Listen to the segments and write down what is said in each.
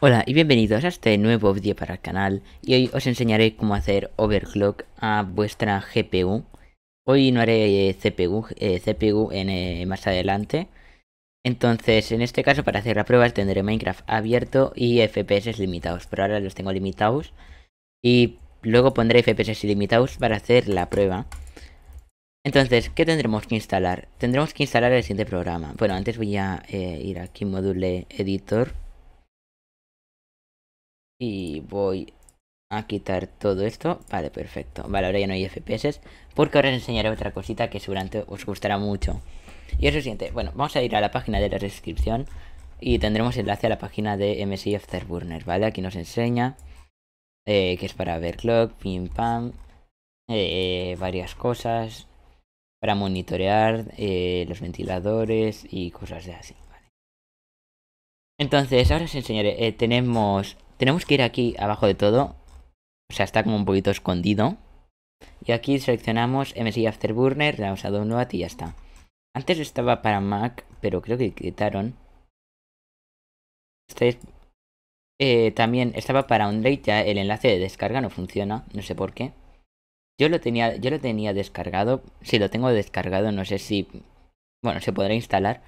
Hola y bienvenidos a este nuevo vídeo para el canal y hoy os enseñaré cómo hacer overclock a vuestra GPU. Hoy no haré eh, CPU, eh, CPU en, eh, más adelante. Entonces en este caso para hacer la prueba tendré Minecraft abierto y FPS limitados, pero ahora los tengo limitados. Y luego pondré FPS limitados para hacer la prueba. Entonces, ¿qué tendremos que instalar? Tendremos que instalar el siguiente programa. Bueno, antes voy a ir aquí, module editor. Y voy a quitar todo esto. Vale, perfecto. Vale, ahora ya no hay FPS. Porque ahora os enseñaré otra cosita que seguramente os gustará mucho. Y es lo siguiente. Bueno, vamos a ir a la página de la descripción. Y tendremos enlace a la página de MSI Afterburner, ¿vale? Aquí nos enseña. Eh, que es para ver clock, pim pam. Eh, varias cosas. Para monitorear eh, los ventiladores y cosas de así, ¿vale? Entonces, ahora os enseñaré. tenemos tenemos que ir aquí abajo de todo. O sea, está como un poquito escondido. Y aquí seleccionamos MSI Afterburner, le damos a Download y ya está. Antes estaba para Mac, pero creo que quitaron. Este eh, también estaba para Android, ya el enlace de descarga no funciona, no sé por qué. Yo lo tenía, yo lo tenía descargado. Si lo tengo descargado, no sé si. Bueno, se podrá instalar.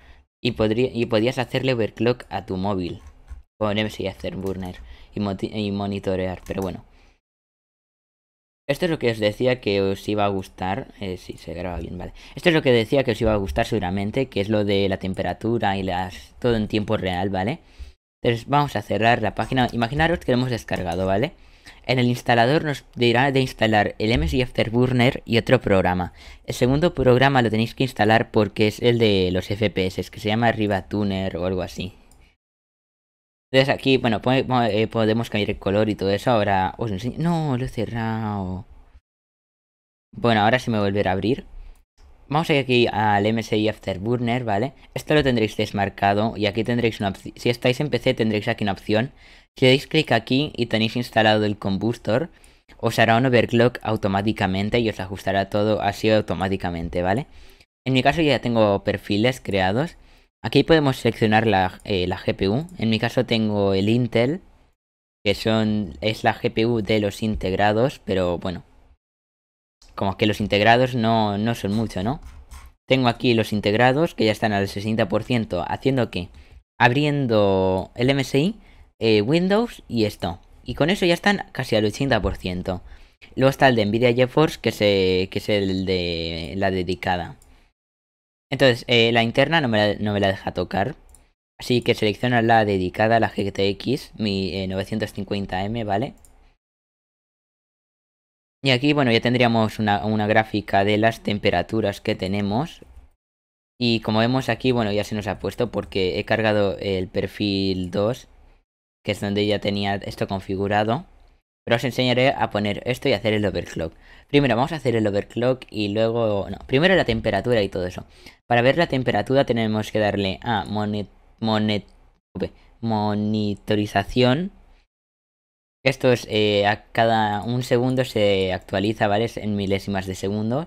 Y, podrías y podías hacerle overclock a tu móvil. Con MSI Afterburner y, monitorear. Pero bueno. Esto es lo que os decía que os iba a gustar. Eh, si se graba bien, vale. Esto es lo que decía que os iba a gustar seguramente, que es lo de la temperatura y las. todo en tiempo real, ¿vale? Entonces vamos a cerrar la página. Imaginaros que lo hemos descargado, ¿vale? En el instalador nos dirá de instalar el MSI Afterburner y otro programa. El segundo programa lo tenéis que instalar porque es el de los FPS, que se llama Rivatuner o algo así. Entonces aquí, bueno, eh, podemos, cambiar el color y todo eso. Ahora os enseño... No, lo he cerrado. Bueno, ahora sí me volverá a abrir. Vamos a ir aquí al MSI Afterburner, ¿vale? Esto lo tendréis desmarcado y aquí tendréis una opción... Si estáis en PC tendréis aquí una opción. Si dais clic aquí y tenéis instalado el combustor, os hará un overclock automáticamente y os ajustará todo así automáticamente, ¿vale? En mi caso ya tengo perfiles creados. Aquí podemos seleccionar la, eh, GPU. En mi caso tengo el Intel, que son es la GPU de los integrados, pero bueno. Como que los integrados no, son mucho, ¿no? Tengo aquí los integrados que ya están al 60%, haciendo que abriendo el MSI, eh, Windows y esto. Y con eso ya están casi al 80%. Luego está el de Nvidia GeForce, que, que es el de la dedicada. Entonces, eh, la interna no me la, deja tocar. Así que selecciono la dedicada a la GTX, mi 950M, eh, ¿vale? Y aquí, bueno, ya tendríamos una, una, gráfica de las temperaturas que tenemos. Y como vemos aquí, bueno, ya se nos ha puesto porque he cargado el perfil 2, que es donde ya tenía esto configurado. Pero os enseñaré a poner esto y hacer el overclock. Primero vamos a hacer el overclock y luego... No, primero la temperatura y todo eso. Para ver la temperatura tenemos que darle a monitorización. Esto es eh, a cada un segundo se actualiza, ¿vale? en milésimas de segundo.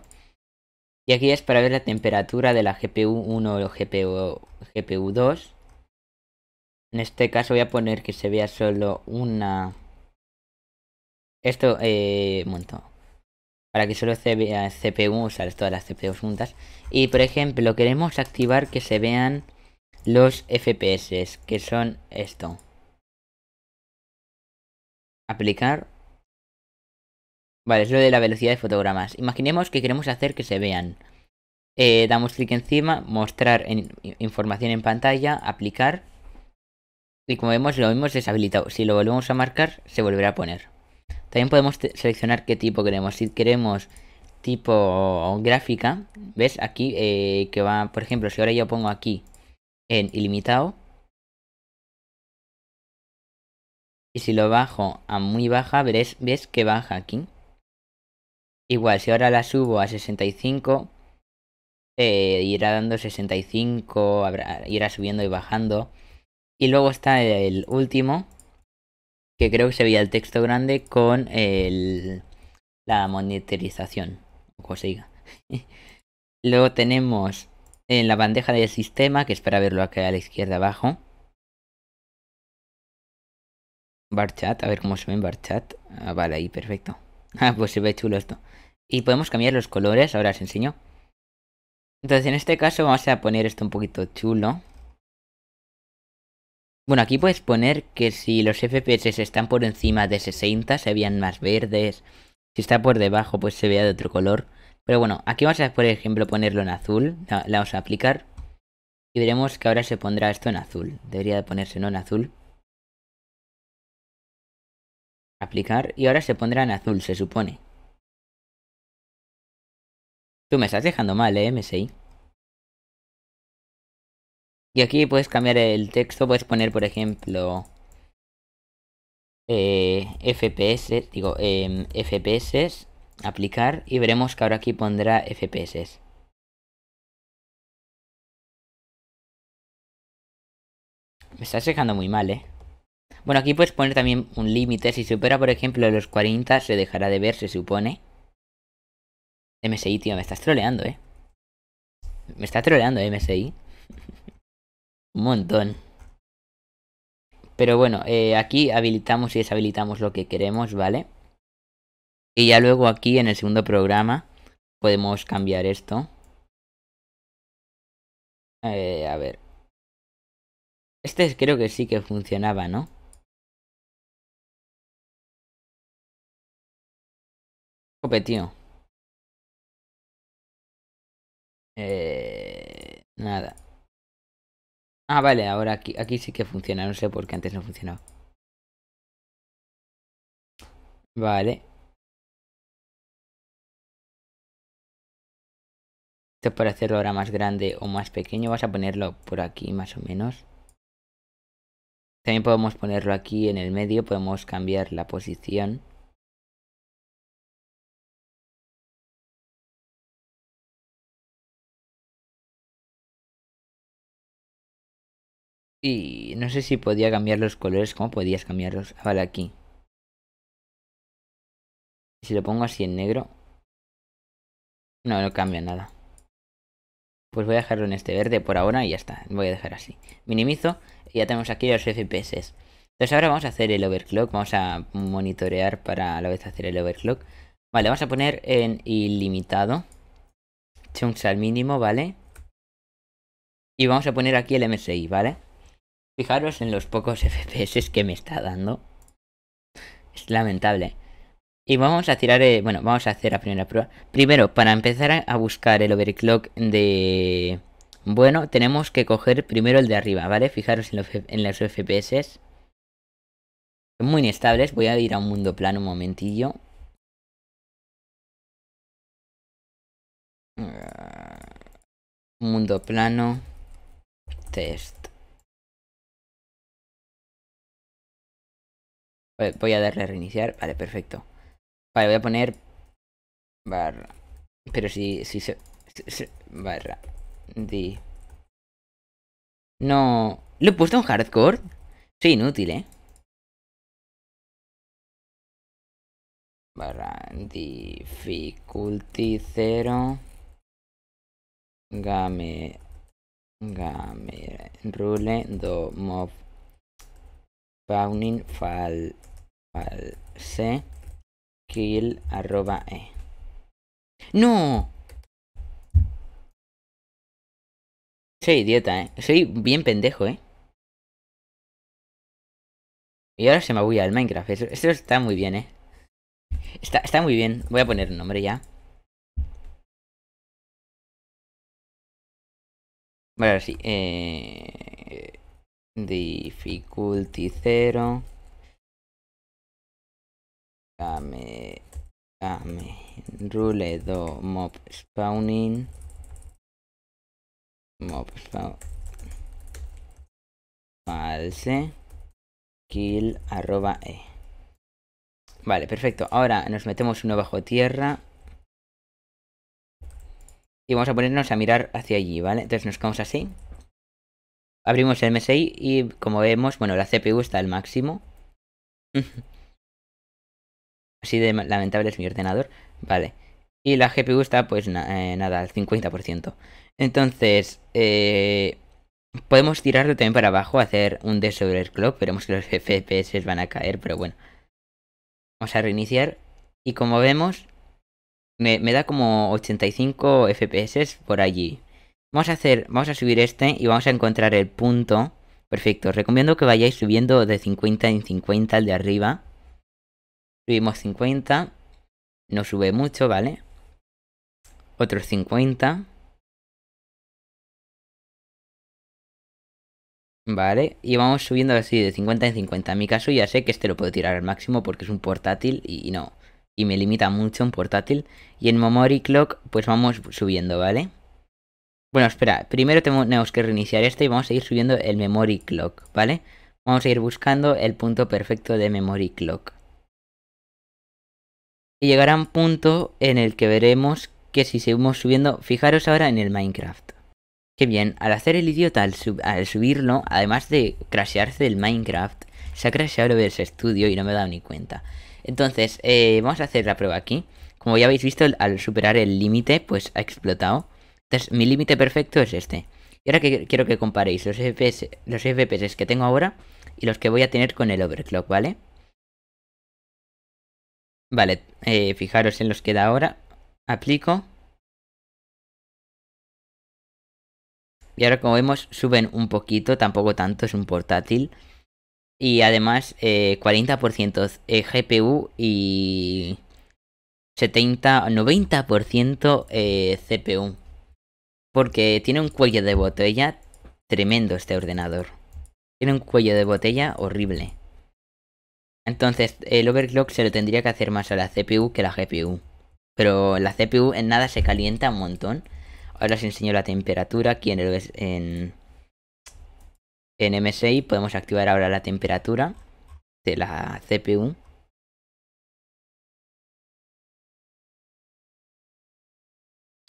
Y aquí es para ver la temperatura de la GPU 1 o GPU, GPU 2. En este caso voy a poner que se vea solo una esto, eh, Para que solo se eh, vea CPU, usar todas las CPUs juntas. Y por ejemplo, queremos activar que se vean los FPS, que son esto. Aplicar. Vale, es lo de la velocidad de fotogramas. Imaginemos que queremos hacer que se vean. Eh, damos clic encima, mostrar información en pantalla, aplicar. Y como vemos, lo hemos deshabilitado. Si lo volvemos a marcar, se volverá a poner. También podemos seleccionar qué tipo queremos. Si queremos tipo gráfica, ¿ves? Aquí eh, que va, por ejemplo, si ahora yo pongo aquí en ilimitado. Y si lo bajo a muy baja, ves que baja aquí. Igual, si ahora la subo a 65, eh, irá dando 65, irá subiendo y bajando. Y luego está el último, creo que se veía el texto grande con el, la monetarización, o se Luego tenemos en la bandeja del sistema, que es para verlo acá a la izquierda abajo. Bar chat, a ver cómo se ve en bar chat. Ah, vale, ahí, perfecto. Ah, pues se ve chulo esto. Y podemos cambiar los colores, ahora os enseño. Entonces en este caso vamos a poner esto un poquito chulo. Bueno, aquí puedes poner que si los FPS están por encima de 60 se veían más verdes. Si está por debajo pues se vea de otro color. Pero bueno, aquí vamos a por ejemplo ponerlo en azul. La, vamos a aplicar. Y veremos que ahora se pondrá esto en azul. Debería de ponerse no en azul. Aplicar. Y ahora se pondrá en azul, se supone. Tú me estás dejando mal, eh, MSI. Y aquí puedes cambiar el texto, puedes poner por ejemplo eh, FPS, digo em, FPS, aplicar y veremos que ahora aquí pondrá FPS. Me estás dejando muy mal, ¿eh? Bueno, aquí puedes poner también un límite. Si supera, por ejemplo, los 40, se dejará de ver, se supone. MSI, tío, me estás troleando, ¿eh? Me está troleando MSI. Un montón. Pero bueno, eh, aquí habilitamos y deshabilitamos lo que queremos, ¿vale? Y ya luego aquí en el segundo programa podemos cambiar esto. Eh, a ver. Este creo que sí que funcionaba, ¿no? Jope, tío. Eh, nada. Ah, vale, ahora aquí, aquí sí que funciona. No sé por qué antes no funcionaba. Vale. Esto para hacerlo ahora más grande o más pequeño. Vas a ponerlo por aquí más o menos. También podemos ponerlo aquí en el medio. Podemos cambiar la posición. Y no sé si podía cambiar los colores. ¿Cómo podías cambiarlos? Vale, aquí. Si lo pongo así en negro. No, no cambia nada. Pues voy a dejarlo en este verde por ahora y ya está. Voy a dejar así. Minimizo y ya tenemos aquí los FPS. Entonces ahora vamos a hacer el overclock. Vamos a monitorear para a la vez hacer el overclock. Vale, vamos a poner en ilimitado. Chunks al mínimo, ¿vale? Y vamos a poner aquí el MSI, ¿vale? Fijaros en los pocos FPS que me está dando. Es lamentable. Y vamos a tirar, eh, bueno, vamos a hacer la primera prueba. Primero, para empezar a buscar el overclock de... Bueno, tenemos que coger primero el de arriba, ¿vale? Fijaros en los, en los FPS. Muy inestables, voy a ir a un mundo plano un momentillo. Mundo plano. Test. Voy a darle a reiniciar. Vale, perfecto. Vale, voy a poner barra. Pero si, si se, barra. Di. No. ¿Lo he puesto en hardcore? Soy inútil, ¿eh? Barra. Difficulty 0. Game. Game. Rule. Do. Mob. Fal c kill arroba e. ¡No! Soy idiota, ¿eh? Soy bien pendejo, ¿eh? Y ahora se me voy el Minecraft. Eso está muy bien, ¿eh? Está, está muy bien. Voy a poner nombre ya. Bueno, ahora sí. Eh... Difficulty 0. Game, game, rule do mob spawning, mob spawn, false, kill arroba e. Vale, perfecto. Ahora nos metemos uno bajo tierra. Y vamos a ponernos a mirar hacia allí, ¿vale? Entonces nos quedamos así. Abrimos el MSI y como vemos, bueno, la CPU está al máximo. Así de lamentable es mi ordenador. Vale. Y la GPU está, pues eh, nada, al 50%. Entonces, eh, podemos tirarlo también para abajo, hacer un desoverclock. Veremos que los FPS van a caer, pero bueno. Vamos a reiniciar. Y como vemos, me, da como 85 FPS por allí. Vamos a hacer, vamos a subir este y vamos a encontrar el punto perfecto. Recomiendo que vayáis subiendo de 50 en 50 al de arriba. Subimos 50. No sube mucho, ¿vale? Otros 50. Vale, y vamos subiendo así de 50 en 50. En mi caso ya sé que este lo puedo tirar al máximo porque es un portátil y, no. Y me limita mucho un portátil. Y en Memory Clock pues vamos subiendo, ¿vale? Bueno, espera, primero tenemos que reiniciar esto y vamos a ir subiendo el Memory Clock, ¿vale? Vamos a ir buscando el punto perfecto de Memory Clock y llegará un punto en el que veremos que si seguimos subiendo, fijaros ahora en el Minecraft. Que bien, al hacer el idiota, al, subirlo, además de crashearse el Minecraft, se ha crasheado el estudio y no me he dado ni cuenta. Entonces, eh, vamos a hacer la prueba aquí. Como ya habéis visto, al superar el límite, pues ha explotado. Entonces, mi límite perfecto es este. Y ahora que quiero que comparéis los FPS, los FPS que tengo ahora y los que voy a tener con el overclock, ¿vale? Vale, eh, fijaros en los que da ahora. Aplico. Y ahora como vemos suben un poquito, tampoco tanto, es un portátil. Y además 40% eh, GPU y 70, 90% CPU. Porque tiene un cuello de botella tremendo este ordenador. Tiene un cuello de botella horrible. Entonces, el overclock se lo tendría que hacer más a la CPU que a la GPU. Pero la CPU en nada se calienta un montón. Ahora os enseño la temperatura aquí en, el, en, en MSI. Podemos activar ahora la temperatura de la CPU.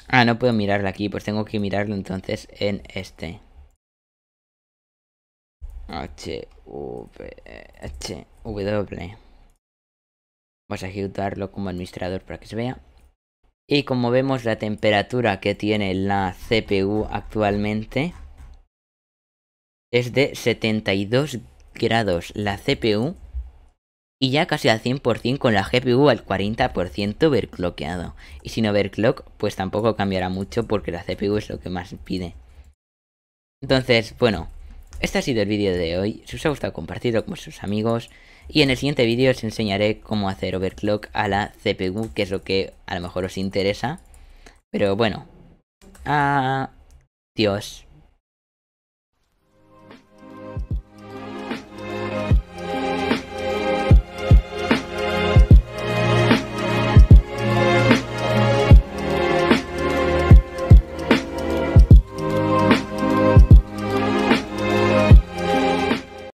Ah, no puedo mirarla aquí, pues tengo que mirarlo entonces en este. H, W. Vamos a ejecutarlo como administrador para que se vea. Y como vemos la temperatura que tiene la CPU actualmente es de 72 grados la CPU y ya casi al 100% con la GPU al 40% overclockeado. Y si sin overclock pues tampoco cambiará mucho porque la CPU es lo que más pide. Entonces, bueno, este ha sido el vídeo de hoy, si os ha gustado compartidlo con sus amigos y en el siguiente vídeo os enseñaré cómo hacer overclock a la CPU, que es lo que a lo mejor os interesa. Pero bueno, adiós.